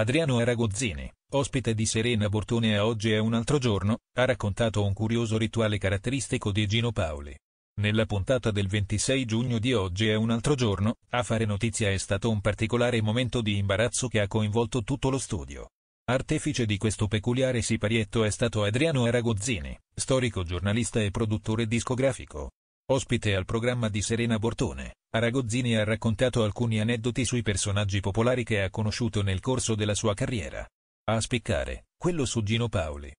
Adriano Aragozzini, ospite di Serena Bortone a Oggi è un altro giorno, ha raccontato un curioso rituale caratteristico di Gino Paoli. Nella puntata del 26 giugno di Oggi è un altro giorno, a fare notizia è stato un particolare momento di imbarazzo che ha coinvolto tutto lo studio. Artefice di questo peculiare siparietto è stato Adriano Aragozzini, storico giornalista e produttore discografico. Ospite al programma di Serena Bortone, Aragozzini ha raccontato alcuni aneddoti sui personaggi popolari che ha conosciuto nel corso della sua carriera. A spiccare, quello su Gino Paoli.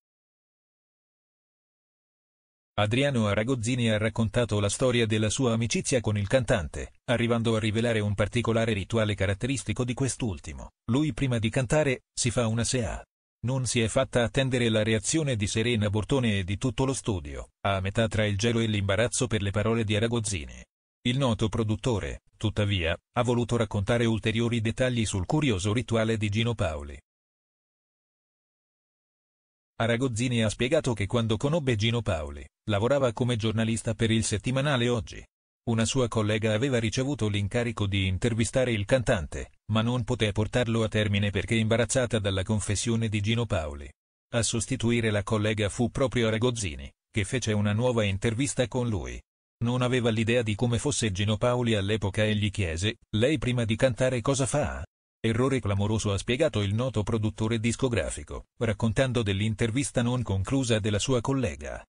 Adriano Aragozzini ha raccontato la storia della sua amicizia con il cantante, arrivando a rivelare un particolare rituale caratteristico di quest'ultimo. Lui prima di cantare, si fa una sea. Non si è fatta attendere la reazione di Serena Bortone e di tutto lo studio, a metà tra il gelo e l'imbarazzo per le parole di Aragozzini. Il noto produttore, tuttavia, ha voluto raccontare ulteriori dettagli sul curioso rituale di Gino Paoli. Aragozzini ha spiegato che quando conobbe Gino Paoli, lavorava come giornalista per il settimanale Oggi, una sua collega aveva ricevuto l'incarico di intervistare il cantante, ma non poté portarlo a termine perché imbarazzata dalla confessione di Gino Paoli. A sostituire la collega fu proprio Ragozzini, che fece una nuova intervista con lui. Non aveva l'idea di come fosse Gino Paoli all'epoca e gli chiese, lei prima di cantare cosa fa? Errore clamoroso ha spiegato il noto produttore discografico, raccontando dell'intervista non conclusa della sua collega.